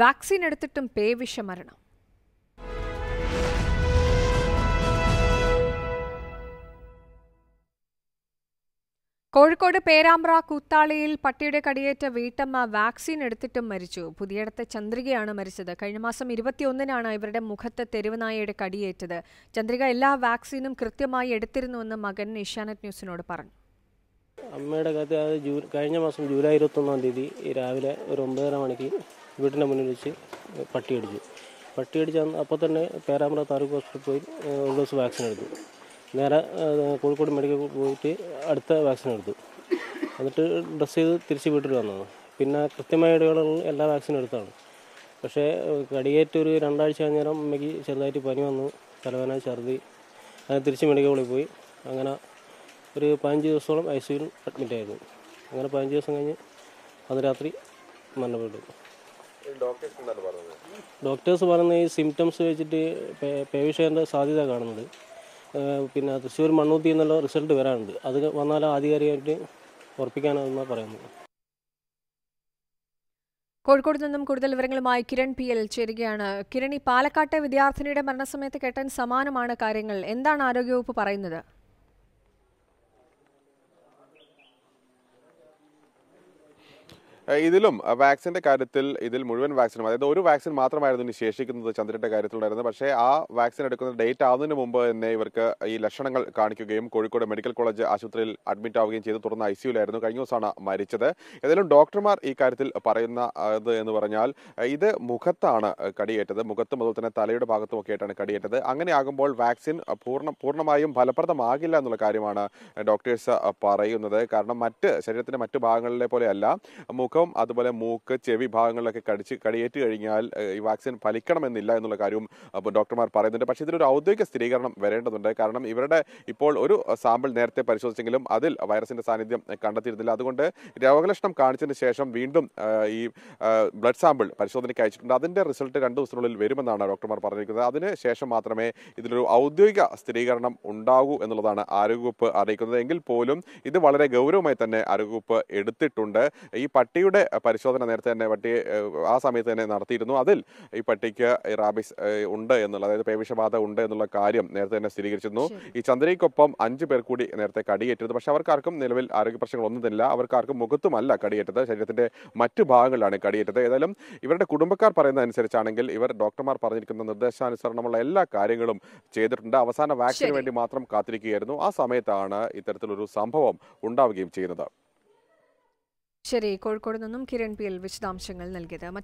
vaccine എടുത്തിട്ടും പേവിഷ മരണം കോഴിക്കോട് പേരാമ്പ്ര കൂത്താളിയിൽ പട്ടിയുടെ കടിയേറ്റ വീട്ടമ്മ വാക്സിൻ എടുത്തിട്ടും മരിച്ചു പുതിയടത്തെ ചന്ദ്രികയാണ് മരിച്ചത് കഴിഞ്ഞ മാസം ഇരുപത്തിയൊന്നിനാണ് ഇവരുടെ മുഖത്ത് തെരുവനായയുടെ കടിയേറ്റത് ചന്ദ്രിക എല്ലാ വാക്സിനും കൃത്യമായി എടുത്തിരുന്നുവെന്ന് മകൻ ഏഷ്യാനെറ്റ് ന്യൂസിനോട് പറഞ്ഞു അമ്മയുടെ കഴിഞ്ഞ മാസം ജൂലൈ ഒന്നാം തീയതി രാവിലെ ഒരു ഒമ്പതര മണിക്ക് വീടിൻ്റെ മുന്നിൽ വെച്ച് പട്ടിയടിച്ചു പട്ടിയടിച്ച് അപ്പോൾ തന്നെ പേരാമ്പ്ര താലൂക്ക് ഹോസ്പിറ്റലിൽ പോയി ഒരു ഡോസ് വാക്സിൻ എടുത്തു നേരെ കോഴിക്കോട് മെഡിക്കൽ പോയിട്ട് അടുത്ത വാക്സിൻ എടുത്തു എന്നിട്ട് ഡ്രസ്സ് ചെയ്ത് തിരിച്ച് വീട്ടിൽ വന്നത് പിന്നെ കൃത്യമായ ഇടവേളകളിൽ എല്ലാ വാക്സിനും എടുത്താണ് പക്ഷേ കടിയേറ്റ് ഒരു രണ്ടാഴ്ച കഴിഞ്ഞ അമ്മയ്ക്ക് ചെറുതായിട്ട് പനി വന്നു തലവേന ഛർദി അങ്ങനെ തിരിച്ച് മെഡിക്കൽ പോയി അങ്ങനെ ഒരു പതിനഞ്ച് ദിവസത്തോളം ഐ സിയിൽ അഡ്മിറ്റ് ആയിരുന്നു അങ്ങനെ പതിനഞ്ച് ദിവസം കഴിഞ്ഞ് അന്ന് രാത്രി മരണപ്പെട്ടു ഡോക്ടേഴ്സ് പറയുന്നത് ഈ സിംറ്റംസ് വെച്ചിട്ട് പേവിഷേൻ്റെ സാധ്യത കാണുന്നത് പിന്നെ തൃശ്ശൂർ മണ്ണൂത്തി എന്നുള്ള റിസൾട്ട് വരാനുണ്ട് അത് വന്നാൽ ആധികാരികമായിട്ട് ഉറപ്പിക്കാനാണെന്നാണ് പറയുന്നത് കോഴിക്കോട് നിന്നും കൂടുതൽ വിവരങ്ങളുമായി കിരൺ പി എൽ ചേരുകയാണ് കിരൺ ഈ പാലക്കാട്ടെ വിദ്യാർത്ഥിനിയുടെ മരണസമയത്ത് കേട്ടാൻ സമാനമാണ് കാര്യങ്ങൾ എന്താണ് ആരോഗ്യവകുപ്പ് പറയുന്നത് ഇതിലും വാക്സിൻ്റെ കാര്യത്തിൽ ഇതിൽ മുഴുവൻ വാക്സിനും അതായത് ഒരു വാക്സിൻ മാത്രമായിരുന്നു ഇനി ശേഷിക്കുന്നത് ചന്ദ്രൻ്റെ കാര്യത്തിലുണ്ടായിരുന്നത് പക്ഷേ ആ വാക്സിൻ എടുക്കുന്ന ഡേറ്റ് ആവുന്നതിന് മുമ്പ് തന്നെ ഇവർക്ക് ഈ ലക്ഷണങ്ങൾ കാണിക്കുകയും കോഴിക്കോട് മെഡിക്കൽ കോളേജ് ആശുപത്രിയിൽ അഡ്മിറ്റ് ആവുകയും ചെയ്ത് തുറന്ന ഐ സിയുലായിരുന്നു കഴിഞ്ഞ ദിവസമാണ് മരിച്ചത് ഏതായാലും ഡോക്ടർമാർ ഈ കാര്യത്തിൽ പറയുന്ന അത് എന്ന് പറഞ്ഞാൽ ഇത് മുഖത്താണ് കടിയേറ്റത് മുഖത്തും അതുപോലെ തന്നെ തലയുടെ ഭാഗത്തും ഒക്കെ ആയിട്ടാണ് കടിയേറ്റത് അങ്ങനെ ആകുമ്പോൾ വാക്സിൻ പൂർണ്ണ പൂർണ്ണമായും ഫലപ്രദമാകില്ല എന്നുള്ള കാര്യമാണ് ഡോക്ടേഴ്സ് പറയുന്നത് കാരണം മറ്റ് ശരീരത്തിൻ്റെ മറ്റ് ഭാഗങ്ങളിലെ പോലെയല്ല മുഖം അതുപോലെ മൂക്ക് ചെവി ഭാഗങ്ങളിലൊക്കെ കടിച്ച് കടിയേറ്റ് കഴിഞ്ഞാൽ ഈ വാക്സിൻ ഫലിക്കണമെന്നില്ല എന്നുള്ള കാര്യവും ഡോക്ടർമാർ പറയുന്നുണ്ട് പക്ഷേ ഇതിലൊരു ഔദ്യോഗിക സ്ഥിരീകരണം വരേണ്ടതുണ്ട് കാരണം ഇവരുടെ ഇപ്പോൾ ഒരു സാമ്പിൾ നേരത്തെ പരിശോധിച്ചെങ്കിലും അതിൽ വൈറസിൻ്റെ സാന്നിധ്യം കണ്ടെത്തിയിരുന്നില്ല അതുകൊണ്ട് രോഗലക്ഷണം കാണിച്ചതിന് ശേഷം വീണ്ടും ഈ ബ്ലഡ് സാമ്പിൾ പരിശോധനയ്ക്ക് അയച്ചിട്ടുണ്ട് അതിൻ്റെ റിസൾട്ട് രണ്ട് ദിവസത്തിനുള്ളിൽ വരുമെന്നാണ് ഡോക്ടർമാർ പറഞ്ഞിരിക്കുന്നത് അതിന് ശേഷം മാത്രമേ ഇതിലൊരു ഔദ്യോഗിക സ്ഥിരീകരണം ഉണ്ടാകൂ എന്നുള്ളതാണ് ആരോഗ്യവകുപ്പ് അറിയിക്കുന്നത് എങ്കിൽ പോലും ഇത് വളരെ ഗൗരവമായി തന്നെ ആരോഗ്യവകുപ്പ് എടുത്തിട്ടുണ്ട് ഈ പട്ടി പട്ടിയുടെ പരിശോധന നേരത്തെ തന്നെ പട്ടി ആ സമയത്ത് തന്നെ നടത്തിയിരുന്നു അതിൽ ഈ പട്ടിക്ക് റാബിസ് ഉണ്ട് എന്നുള്ള അതായത് പേവിഷബാധ ഉണ്ട് എന്നുള്ള കാര്യം നേരത്തെ തന്നെ സ്ഥിരീകരിച്ചിരുന്നു ഈ ചന്ദ്രയ്ക്കൊപ്പം അഞ്ച് പേർ കൂടി നേരത്തെ കടിയേറ്റത് പക്ഷെ അവർക്കാർക്കും നിലവിൽ ആരോഗ്യ പ്രശ്നങ്ങളൊന്നും ഇല്ല അവർക്കാർക്കും മുഖത്തുമല്ല കടിയേറ്റത് ശരീരത്തിന്റെ മറ്റു ഭാഗങ്ങളിലാണ് കടിയേറ്റത് ഏതായാലും ഇവരുടെ കുടുംബക്കാർ പറയുന്നതനുസരിച്ചാണെങ്കിൽ അനുസരിച്ചാണെങ്കിൽ ഇവർ ഡോക്ടർമാർ പറഞ്ഞിരിക്കുന്ന നിർദ്ദേശാനുസരണമുള്ള എല്ലാ കാര്യങ്ങളും ചെയ്തിട്ടുണ്ട് അവസാന വാക്സിന് വേണ്ടി മാത്രം കാത്തിരിക്കുകയായിരുന്നു ആ സമയത്താണ് ഇത്തരത്തിലൊരു സംഭവം ഉണ്ടാവുകയും ചെയ്യുന്നത് ശരി കോഴിക്കോട് നിന്നും കിരൺ പി എൽ വിശദാംശങ്ങൾ നൽകിയത്